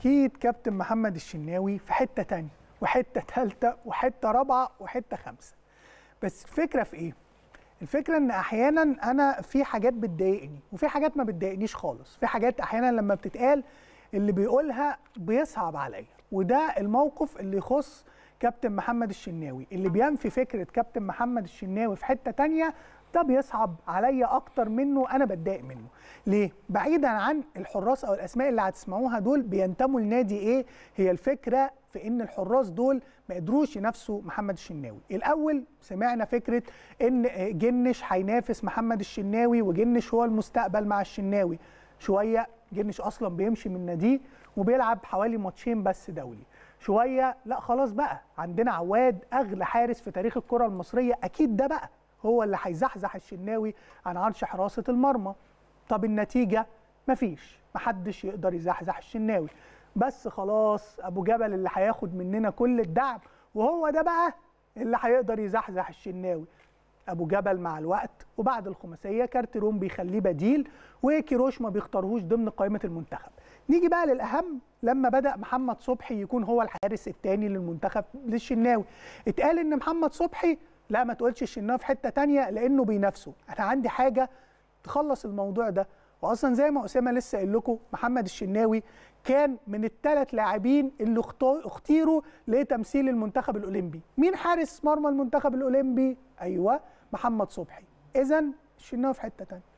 اكيد كابتن محمد الشناوي في حته تانية وحته ثالثه وحته رابعه وحته خمسه بس الفكره في ايه الفكره ان احيانا انا في حاجات بتضايقني وفي حاجات ما بتضايقنيش خالص في حاجات احيانا لما بتتقال اللي بيقولها بيصعب عليا وده الموقف اللي يخص كابتن محمد الشناوي اللي بينفي فكره كابتن محمد الشناوي في حته تانية ده بيصعب عليا اكتر منه انا بتضايق منه ليه بعيدا عن الحراس او الاسماء اللي هتسمعوها دول بينتموا لنادي ايه هي الفكره في ان الحراس دول ما قدروش ينافسوا محمد الشناوي الاول سمعنا فكره ان جنش هينافس محمد الشناوي وجنش هو المستقبل مع الشناوي شويه جنش اصلا بيمشي من ناديه وبيلعب حوالي ماتشين بس دولي شويه لا خلاص بقى عندنا عواد اغلى حارس في تاريخ الكره المصريه اكيد ده بقى هو اللي هيزحزح الشناوي عن عرش حراسه المرمى طب النتيجه مفيش محدش يقدر يزحزح الشناوي بس خلاص ابو جبل اللي هياخد مننا كل الدعم وهو ده بقى اللي هيقدر يزحزح الشناوي ابو جبل مع الوقت وبعد الخماسيه كارتيرون بيخليه بديل وكيروش ما بيختارهوش ضمن قائمه المنتخب نيجي بقى للاهم لما بدا محمد صبحي يكون هو الحارس الثاني للمنتخب للشناوي اتقال ان محمد صبحي لا ما تقولش الشناوي في حته تانية لانه بينافسه انا عندي حاجه تخلص الموضوع ده واصلا زي ما اسامه لسه قايل لكم محمد الشناوي كان من الثلاث لاعبين اللي اختيروا لتمثيل المنتخب الاولمبي مين حارس مرمى المنتخب الاولمبي ايوه محمد صبحي اذا شلناه في حته تانية.